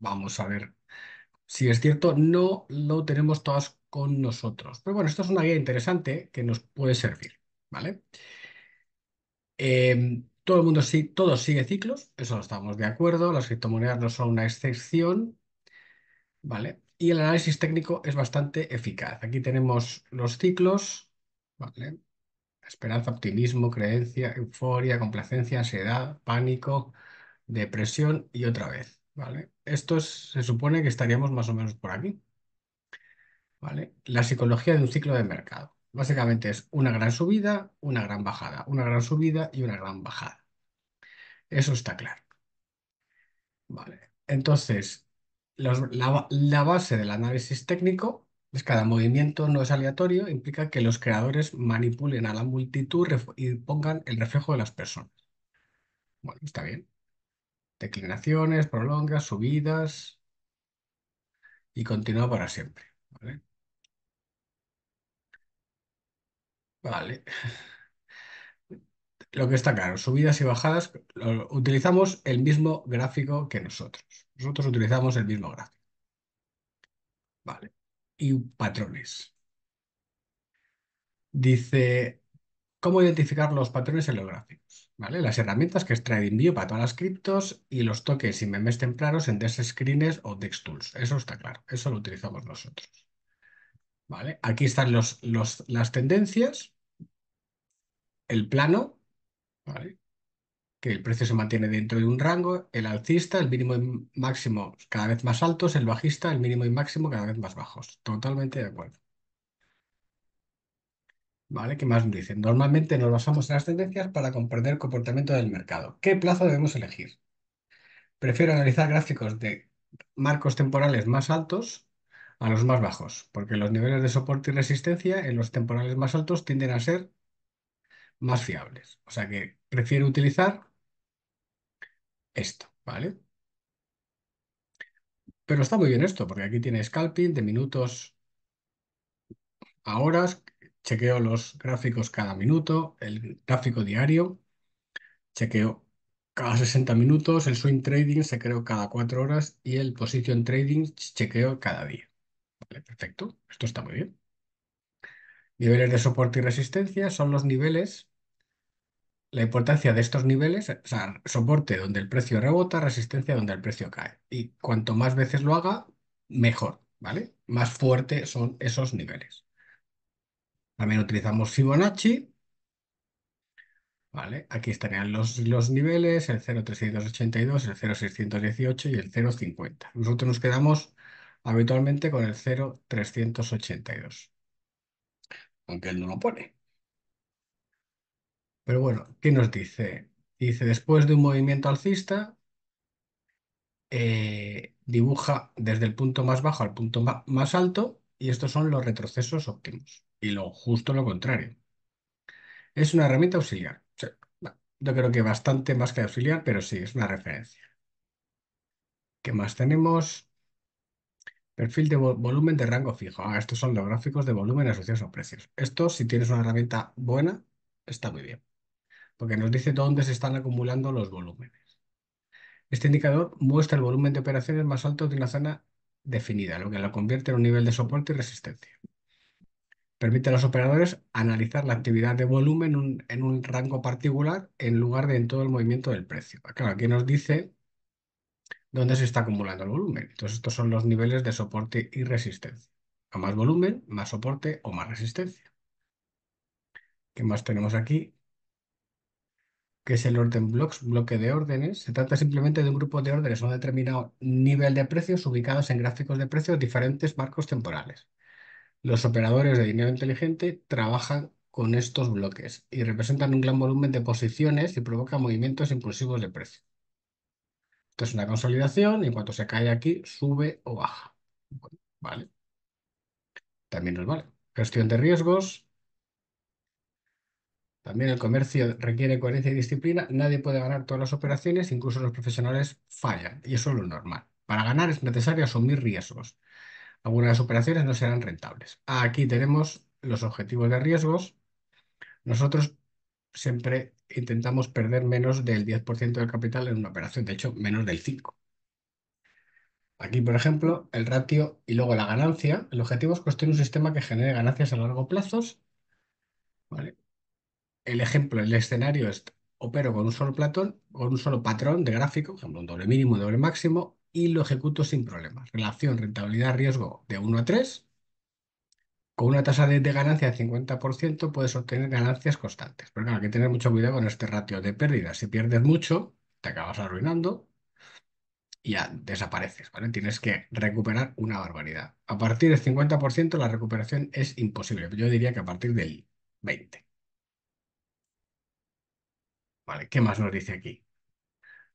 Vamos a ver. Si es cierto, no lo tenemos todas con nosotros. Pero bueno, esto es una guía interesante que nos puede servir, ¿vale? Em, todo el mundo sí, todos sigue ciclos, eso estamos de acuerdo. Las criptomonedas no son una excepción, ¿vale? Y el análisis técnico es bastante eficaz. Aquí tenemos los ciclos, ¿vale? Esperanza, optimismo, creencia, euforia, complacencia, ansiedad, pánico, depresión y otra vez, ¿vale? Esto se supone que estaríamos más o menos por aquí. ¿Vale? La psicología de un ciclo de mercado. Básicamente es una gran subida, una gran bajada, una gran subida y una gran bajada. Eso está claro. Vale. Entonces, la, base del análisis técnico es que cada movimiento no es aleatorio, implica que los creadores manipulen a la multitud y pongan el reflejo de las personas. Bueno, está bien declinaciones, prolongas, subidas y continúa para siempre. Vale. Lo que está claro, subidas y bajadas, utilizamos el mismo gráfico que nosotros. Nosotros utilizamos el mismo gráfico. Vale. Y patrones. Dice, ¿cómo identificar los patrones en los gráficos? Las herramientas que extrae de envío para todas las criptos y los toques y memes tempranos en des screens o tools, Eso está claro, eso lo utilizamos nosotros. ¿Vale? Aquí están los, los, las tendencias, el plano, que el precio se mantiene dentro de un rango, el alcista, el mínimo y máximo cada vez más altos, el bajista, el mínimo y máximo cada vez más bajos. Totalmente de acuerdo. ¿vale? ¿Qué más nos dicen? Normalmente nos basamos en las tendencias para comprender el comportamiento del mercado. ¿Qué plazo debemos elegir? Prefiero analizar gráficos de marcos temporales más altos a los más bajos, porque los niveles de soporte y resistencia en los temporales más altos tienden a ser más fiables. O sea que prefiero utilizar esto, ¿vale? Pero está muy bien esto, porque aquí tiene scalping de minutos a horas, chequeo los gráficos cada minuto, el gráfico diario, chequeo cada 60 minutos, el swing trading se creó cada 4 horas y el position trading chequeo cada día. Vale, perfecto, esto está muy bien. Niveles de soporte y resistencia son los niveles, la importancia de estos niveles, o sea, soporte donde el precio rebota, resistencia donde el precio cae. Y cuanto más veces lo haga, mejor, ¿vale? Más fuerte son esos niveles. También utilizamos Fibonacci. Vale, aquí estarían los, los niveles, el 0,382, el 0,618 y el 0,50. Nosotros nos quedamos habitualmente con el 0,382, aunque él no lo pone. Pero bueno, ¿qué nos dice? Dice, después de un movimiento alcista, eh, dibuja desde el punto más bajo al punto más alto y estos son los retrocesos óptimos y lo justo lo contrario. Es una herramienta auxiliar. yo creo que bastante más que auxiliar, pero sí, es una referencia. ¿Qué más tenemos? Perfil de volumen de rango fijo. Ah, estos son los gráficos de volumen asociados a precios. Esto, si tienes una herramienta buena, está muy bien, porque nos dice dónde se están acumulando los volúmenes. Este indicador muestra el volumen de operaciones más alto de una zona definida, lo que lo convierte en un nivel de soporte y resistencia permite a los operadores analizar la actividad de volumen en un rango particular en lugar de en todo el movimiento del precio. Ah, claro, aquí nos dice dónde se está acumulando el volumen. Entonces, estos son los niveles de soporte y resistencia. A más volumen, más soporte o más resistencia. ¿Qué más tenemos aquí? que es el orden blocks, bloque de órdenes. Se trata simplemente de un grupo de órdenes a un determinado nivel de precios ubicados en gráficos de precios diferentes marcos temporales. Los operadores de dinero inteligente trabajan con estos bloques y representan un gran volumen de posiciones y provocan movimientos impulsivos de precio. Esto es una consolidación y en cuanto se cae aquí, sube o baja. vale. También nos vale. Gestión de riesgos. También el comercio requiere coherencia y disciplina. Nadie puede ganar todas las operaciones, incluso los profesionales fallan, y eso es lo normal. Para ganar es necesario asumir riesgos algunas operaciones no serán rentables. Aquí tenemos los objetivos de riesgos. Nosotros siempre intentamos perder menos del 10% del capital en una operación, de hecho, menos del 5%. Aquí, por ejemplo, el ratio y luego la ganancia. El objetivo es construir un sistema que genere ganancias a largo plazo. ¿vale? El ejemplo, el escenario es opero con un solo platón, con un solo patrón de gráfico, por ejemplo, un doble mínimo, doble máximo, y lo ejecuto sin problemas. Relación rentabilidad-riesgo de 1 a 3. Con una tasa de, ganancia de 50% puedes obtener ganancias constantes. Pero claro, hay que tener mucho cuidado con este ratio de pérdida, Si pierdes mucho, te acabas arruinando y ya desapareces, ¿vale? Tienes que recuperar una barbaridad. A partir del 50% la recuperación es imposible. Yo diría que a partir del 20%. Vale, ¿qué más nos dice aquí?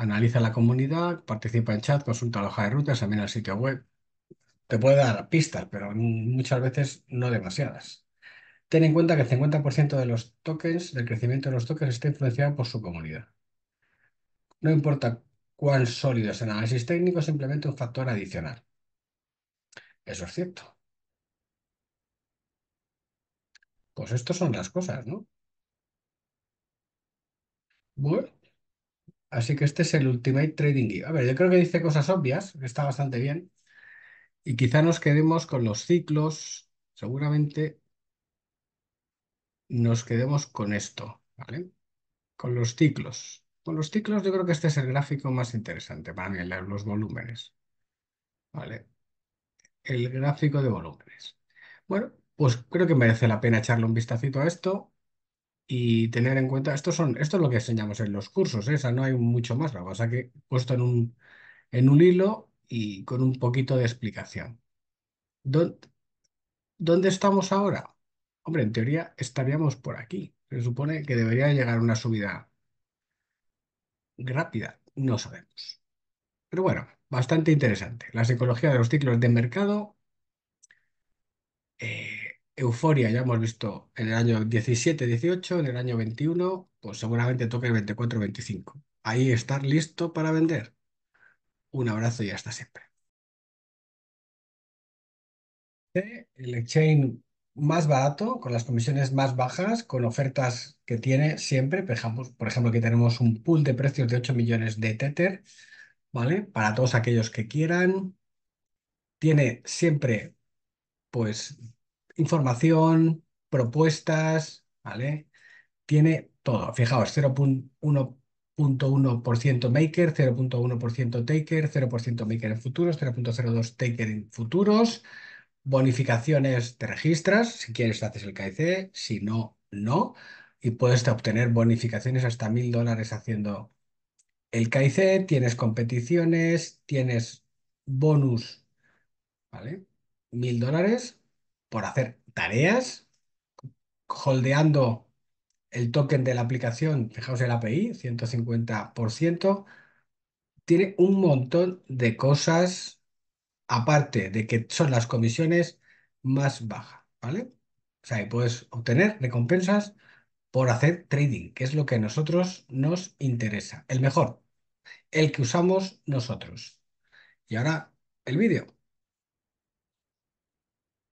analiza la comunidad, participa en chat, consulta la hoja de ruta, examina el sitio web. Te puede dar pistas, pero muchas veces no demasiadas. Ten en cuenta que el 50% de los tokens, del crecimiento de los tokens, está influenciado por su comunidad. No importa cuán sólido es el análisis técnico, simplemente un factor adicional. Eso es cierto. Pues estas son las cosas, ¿no? Bueno. Así que este es el Ultimate Trading Guide. A ver, yo creo que dice cosas obvias, está bastante bien. Y quizá nos quedemos con los ciclos, seguramente nos quedemos con esto, ¿vale? Con los ciclos. Con los ciclos yo creo que este es el gráfico más interesante para mí, los volúmenes. ¿Vale? El gráfico de volúmenes. Bueno, pues creo que merece la pena echarle un vistacito a esto y tener en cuenta, esto, son, esto es lo que enseñamos en los cursos, esa ¿eh? no hay mucho más, la cosa que puesto en un, en un hilo y con un poquito de explicación. ¿Dónde, ¿Dónde estamos ahora? Hombre, en teoría estaríamos por aquí. Se supone que debería llegar una subida rápida, no sabemos. Pero bueno, bastante interesante. La psicología de los ciclos de mercado. Eh, Euforia ya hemos visto en el año 17, 18, en el año 21, pues seguramente toque el 24, 25. Ahí estar listo para vender. Un abrazo y hasta siempre. El exchange más barato, con las comisiones más bajas, con ofertas que tiene siempre. Por ejemplo, por aquí tenemos un pool de precios de 8 millones de Tether, ¿vale? Para todos aquellos que quieran. Tiene siempre, pues, información, propuestas, ¿vale? Tiene todo. Fijaos, 0.1% maker, 0.1% taker, 0% maker en futuros, 0.02 taker en futuros, bonificaciones te registras, si quieres haces el KIC, si no, no, y puedes obtener bonificaciones hasta mil dólares haciendo el KIC, tienes competiciones, tienes bonus, ¿vale? Mil dólares por hacer tareas, holdeando el token de la aplicación, fijaos el API, 150%, tiene un montón de cosas, aparte de que son las comisiones más bajas, ¿vale? O sea, y puedes obtener recompensas por hacer trading, que es lo que a nosotros nos interesa, el mejor, el que usamos nosotros. Y ahora el vídeo.